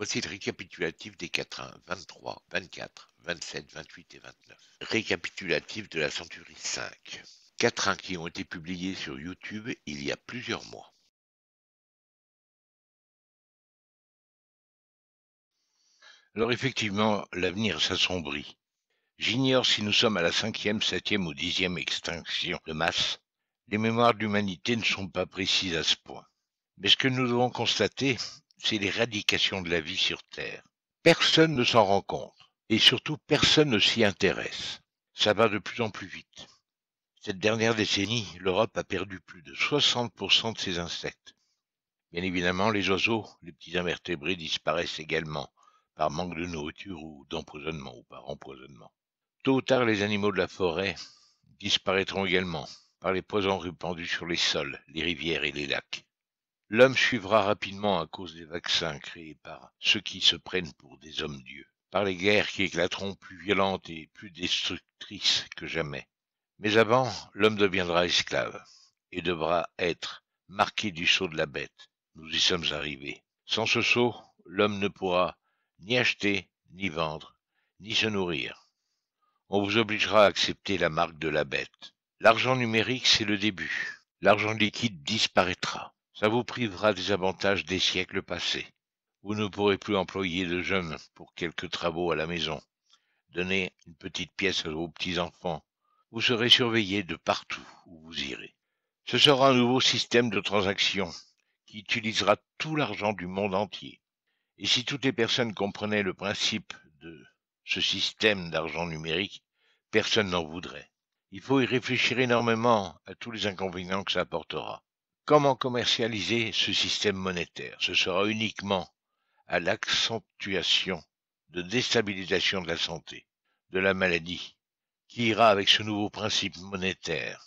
Voici le récapitulatif des quatrains 23, 24, 27, 28 et 29. Récapitulatif de la Centurie 5. Quatrains qui ont été publiés sur YouTube il y a plusieurs mois. Alors effectivement, l'avenir s'assombrit. J'ignore si nous sommes à la cinquième, septième ou dixième extinction de masse. Les mémoires de l'humanité ne sont pas précises à ce point. Mais ce que nous devons constater, c'est l'éradication de la vie sur Terre. Personne ne s'en rend compte et surtout personne ne s'y intéresse. Ça va de plus en plus vite. Cette dernière décennie, l'Europe a perdu plus de 60% de ses insectes. Bien évidemment, les oiseaux, les petits invertébrés disparaissent également par manque de nourriture ou d'empoisonnement ou par empoisonnement. Tôt ou tard, les animaux de la forêt disparaîtront également par les poisons répandus sur les sols, les rivières et les lacs. L'homme suivra rapidement à cause des vaccins créés par ceux qui se prennent pour des hommes-dieux, par les guerres qui éclateront plus violentes et plus destructrices que jamais. Mais avant, l'homme deviendra esclave et devra être marqué du sceau de la bête. Nous y sommes arrivés. Sans ce sceau, l'homme ne pourra ni acheter, ni vendre, ni se nourrir. On vous obligera à accepter la marque de la bête. L'argent numérique, c'est le début. L'argent liquide disparaîtra. Ça vous privera des avantages des siècles passés. Vous ne pourrez plus employer de jeunes pour quelques travaux à la maison. donner une petite pièce à vos petits-enfants. Vous serez surveillé de partout où vous irez. Ce sera un nouveau système de transaction qui utilisera tout l'argent du monde entier. Et si toutes les personnes comprenaient le principe de ce système d'argent numérique, personne n'en voudrait. Il faut y réfléchir énormément à tous les inconvénients que ça apportera. Comment commercialiser ce système monétaire Ce sera uniquement à l'accentuation de déstabilisation de la santé, de la maladie, qui ira avec ce nouveau principe monétaire.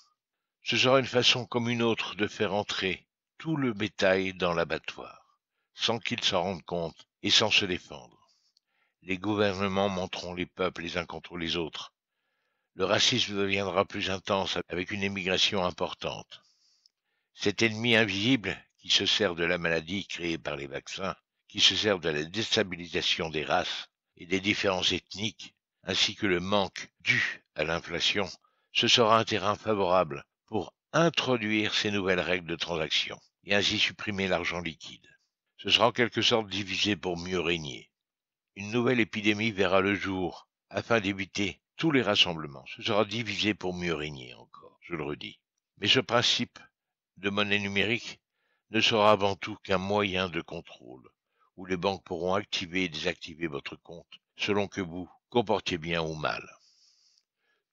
Ce sera une façon comme une autre de faire entrer tout le bétail dans l'abattoir, sans qu'ils s'en rendent compte et sans se défendre. Les gouvernements monteront les peuples les uns contre les autres. Le racisme deviendra plus intense avec une émigration importante. Cet ennemi invisible qui se sert de la maladie créée par les vaccins, qui se sert de la déstabilisation des races et des différences ethniques, ainsi que le manque dû à l'inflation, ce sera un terrain favorable pour introduire ces nouvelles règles de transaction et ainsi supprimer l'argent liquide. Ce sera en quelque sorte divisé pour mieux régner. Une nouvelle épidémie verra le jour afin d'éviter tous les rassemblements. Ce sera divisé pour mieux régner encore, je le redis. Mais ce principe de monnaie numérique ne sera avant tout qu'un moyen de contrôle, où les banques pourront activer et désactiver votre compte selon que vous comportiez bien ou mal.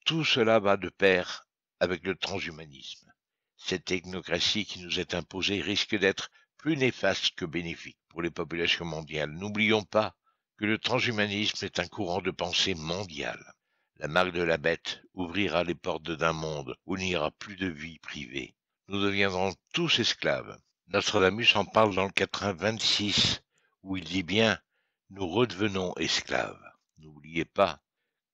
Tout cela va de pair avec le transhumanisme. Cette technocratie qui nous est imposée risque d'être plus néfaste que bénéfique pour les populations mondiales. N'oublions pas que le transhumanisme est un courant de pensée mondial. La marque de la bête ouvrira les portes d'un monde où il n'y aura plus de vie privée, nous deviendrons tous esclaves. Nostradamus en parle dans le quatrain où il dit bien Nous redevenons esclaves. N'oubliez pas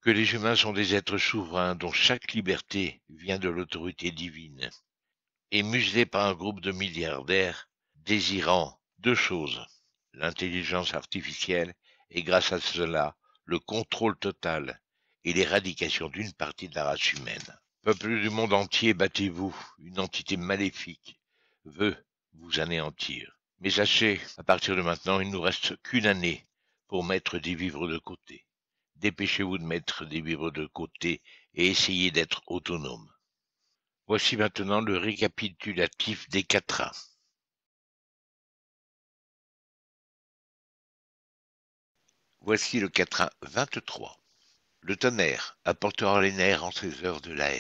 que les humains sont des êtres souverains dont chaque liberté vient de l'autorité divine, et muselés par un groupe de milliardaires désirant deux choses l'intelligence artificielle et grâce à cela le contrôle total et l'éradication d'une partie de la race humaine. Peuple du monde entier, battez-vous. Une entité maléfique veut vous anéantir. Mais sachez, à partir de maintenant, il ne nous reste qu'une année pour mettre des vivres de côté. Dépêchez-vous de mettre des vivres de côté et essayez d'être autonome. Voici maintenant le récapitulatif des quatrains. Voici le 4 23. Le tonnerre apportera les nerfs en ces heures de la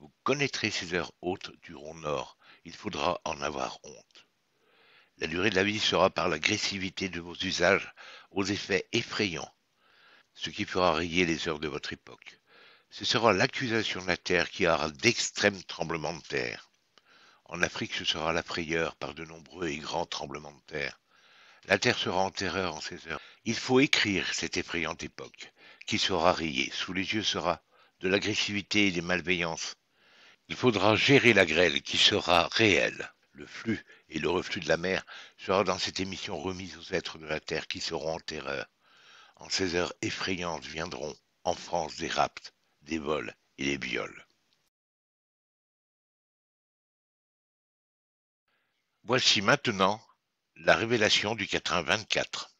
vous connaîtrez ces heures hautes du rond nord, il faudra en avoir honte. La durée de la vie sera par l'agressivité de vos usages aux effets effrayants, ce qui fera rayer les heures de votre époque. Ce sera l'accusation de la terre qui aura d'extrêmes tremblements de terre. En Afrique, ce sera la frayeur par de nombreux et grands tremblements de terre. La terre sera en terreur en ces heures. Il faut écrire cette effrayante époque, qui sera rayée. Sous les yeux sera de l'agressivité et des malveillances, il faudra gérer la grêle qui sera réelle. Le flux et le reflux de la mer sera dans cette émission remise aux êtres de la terre qui seront en terreur. En ces heures effrayantes viendront en France des raptes, des vols et des viols. Voici maintenant la révélation du 84.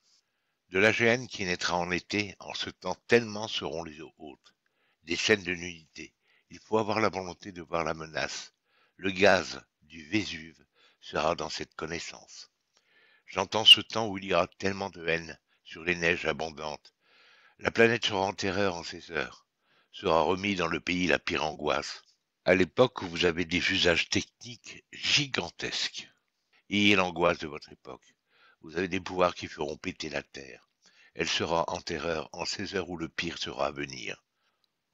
De la gêne qui naîtra en été, en ce temps tellement seront les eaux hautes, des scènes de nudité, il faut avoir la volonté de voir la menace. Le gaz du Vésuve sera dans cette connaissance. J'entends ce temps où il y aura tellement de haine sur les neiges abondantes. La planète sera en terreur en ces heures, sera remis dans le pays la pire angoisse, à l'époque où vous avez des usages techniques gigantesques. Ayez l'angoisse de votre époque. Vous avez des pouvoirs qui feront péter la Terre. Elle sera en terreur en ces heures où le pire sera à venir.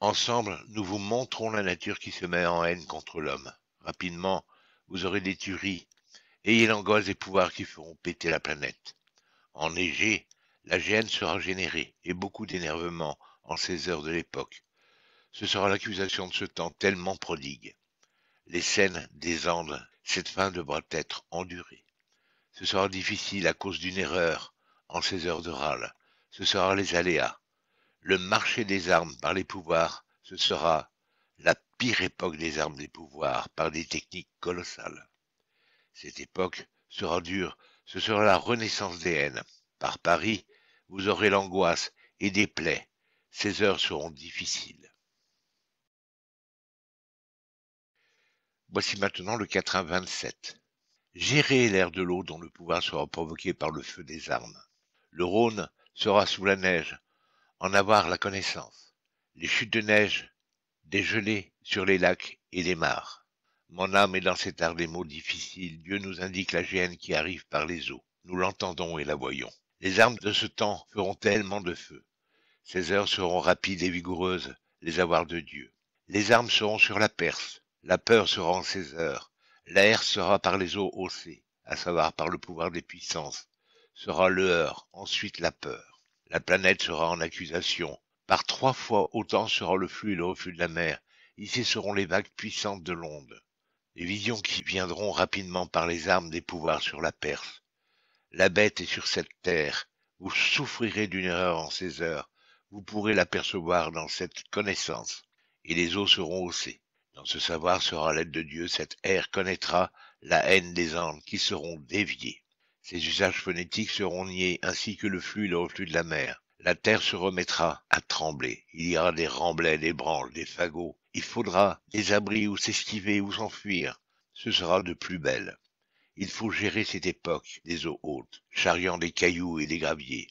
Ensemble, nous vous montrons la nature qui se met en haine contre l'homme. Rapidement, vous aurez des tueries. Ayez l'angoisse des pouvoirs qui feront péter la planète. Enneigé, la gêne sera générée et beaucoup d'énervement en ces heures de l'époque. Ce sera l'accusation de ce temps tellement prodigue. Les scènes des Andes, cette fin devra être endurée. Ce sera difficile à cause d'une erreur en ces heures de râle. Ce sera les aléas le marché des armes par les pouvoirs, ce sera la pire époque des armes des pouvoirs par des techniques colossales. Cette époque sera dure, ce sera la renaissance des haines. Par Paris, vous aurez l'angoisse et des plaies. Ces heures seront difficiles. Voici maintenant le 27. Gérer l'air de l'eau dont le pouvoir sera provoqué par le feu des armes. Le Rhône sera sous la neige, en avoir la connaissance. Les chutes de neige, des gelées sur les lacs et les mares. Mon âme est dans cet art des mots difficiles. Dieu nous indique la gêne qui arrive par les eaux. Nous l'entendons et la voyons. Les armes de ce temps feront tellement de feu. Ces heures seront rapides et vigoureuses, les avoirs de Dieu. Les armes seront sur la Perse. La peur sera en ces heures. L'air sera par les eaux haussées, à savoir par le pouvoir des puissances. Sera le ensuite la peur. La planète sera en accusation. Par trois fois autant sera le flux et le reflux de la mer. Ici seront les vagues puissantes de l'onde. Les visions qui viendront rapidement par les armes des pouvoirs sur la Perse. La bête est sur cette terre. Vous souffrirez d'une erreur en ces heures. Vous pourrez l'apercevoir dans cette connaissance. Et les eaux seront haussées. Dans ce savoir sera l'aide de Dieu, cette ère connaîtra la haine des anges qui seront déviées. Ces usages phonétiques seront niés, ainsi que le flux et le reflux de la mer. La terre se remettra à trembler. Il y aura des remblais, des branches, des fagots. Il faudra des abris où s'esquiver ou s'enfuir. Ce sera de plus belle. Il faut gérer cette époque des eaux hautes, charriant des cailloux et des graviers.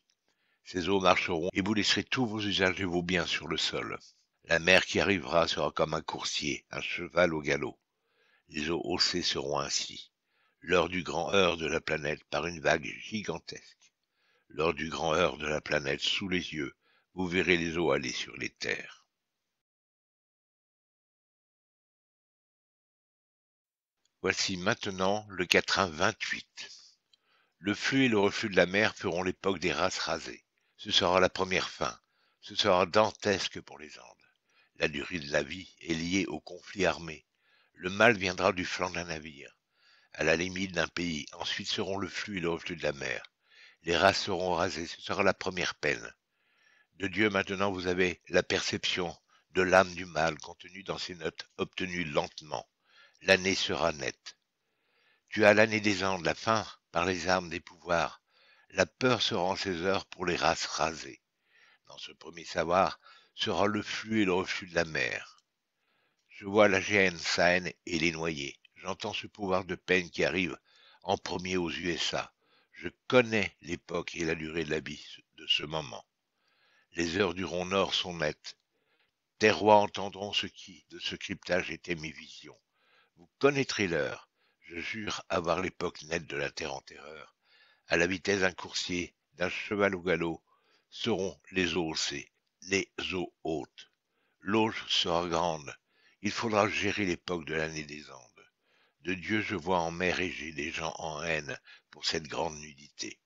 Ces eaux marcheront et vous laisserez tous vos usages et vos biens sur le sol. La mer qui arrivera sera comme un coursier, un cheval au galop. Les eaux haussées seront ainsi l'heure du grand heurt de la planète par une vague gigantesque. Lors du grand heurt de la planète sous les yeux, vous verrez les eaux aller sur les terres. Voici maintenant le quatrain 28. Le flux et le reflux de la mer feront l'époque des races rasées. Ce sera la première fin. Ce sera dantesque pour les Andes. La durée de la vie est liée au conflit armé. Le mal viendra du flanc d'un navire à la limite d'un pays. Ensuite seront le flux et le reflux de la mer. Les races seront rasées. Ce sera la première peine. De Dieu maintenant, vous avez la perception de l'âme du mal contenue dans ces notes obtenues lentement. L'année sera nette. Tu as l'année des de la fin, par les armes des pouvoirs. La peur sera en ces heures pour les races rasées. Dans ce premier savoir sera le flux et le reflux de la mer. Je vois la gêne saine et les noyés. J'entends ce pouvoir de peine qui arrive en premier aux USA. Je connais l'époque et la durée de la vie de ce moment. Les heures du rond nord sont nettes. Tes rois entendront ce qui, de ce cryptage, était mes visions. Vous connaîtrez l'heure. Je jure avoir l'époque nette de la terre en terreur. À la vitesse d'un coursier, d'un cheval au galop, seront les eaux haussées, les eaux hautes. L'auge sera grande. Il faudra gérer l'époque de l'année des Andes. De Dieu je vois en mer Égée des gens en haine pour cette grande nudité.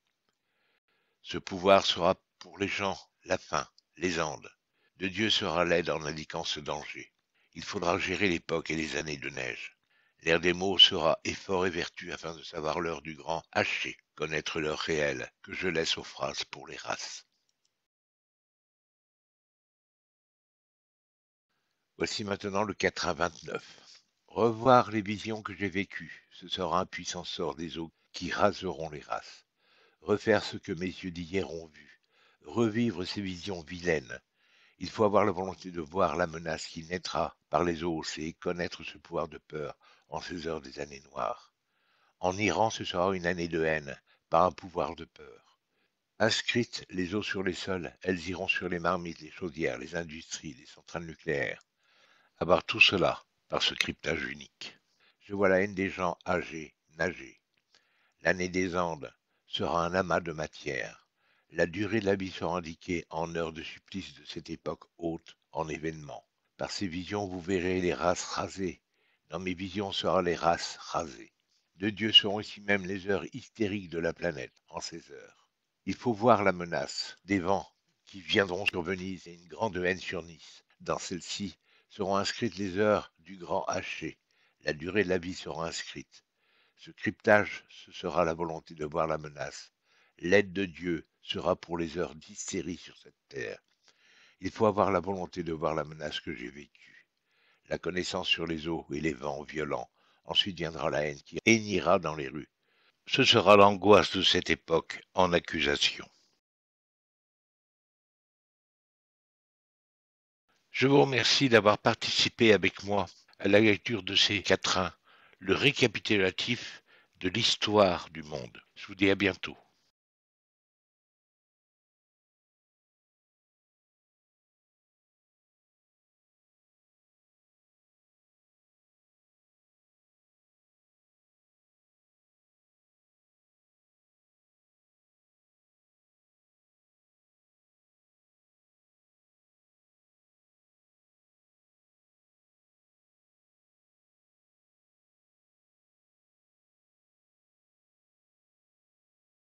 Ce pouvoir sera pour les gens la fin, les Andes. De Dieu sera l'aide en indiquant ce danger. Il faudra gérer l'époque et les années de neige. L'air des mots sera effort et vertu afin de savoir l'heure du grand haché, connaître l'heure réelle, que je laisse aux phrases pour les races. Voici maintenant le 4 à 29 revoir les visions que j'ai vécues. Ce sera un puissant sort des eaux qui raseront les races. Refaire ce que mes yeux d'hier ont vu. Revivre ces visions vilaines. Il faut avoir la volonté de voir la menace qui naîtra par les eaux et connaître ce pouvoir de peur en ces heures des années noires. En Iran, ce sera une année de haine par un pouvoir de peur. Inscrites les eaux sur les sols, elles iront sur les marmites, les chaudières, les industries, les centrales nucléaires. Avoir tout cela, par ce cryptage unique. Je vois la haine des gens âgés nagés. L'année des Andes sera un amas de matière. La durée de la vie sera indiquée en heures de supplice de cette époque haute en événements. Par ces visions, vous verrez les races rasées. Dans mes visions seront les races rasées. De Dieu seront ici même les heures hystériques de la planète en ces heures. Il faut voir la menace des vents qui viendront sur Venise et une grande haine sur Nice. Dans celle-ci, seront inscrites les heures du grand haché. La durée de la vie sera inscrite. Ce cryptage, ce sera la volonté de voir la menace. L'aide de Dieu sera pour les heures d'hystérie sur cette terre. Il faut avoir la volonté de voir la menace que j'ai vécue. La connaissance sur les eaux et les vents violents. Ensuite viendra la haine qui hénira dans les rues. Ce sera l'angoisse de cette époque en accusation. Je vous remercie d'avoir participé avec moi à la lecture de ces quatrains, le récapitulatif de l'histoire du monde. Je vous dis à bientôt.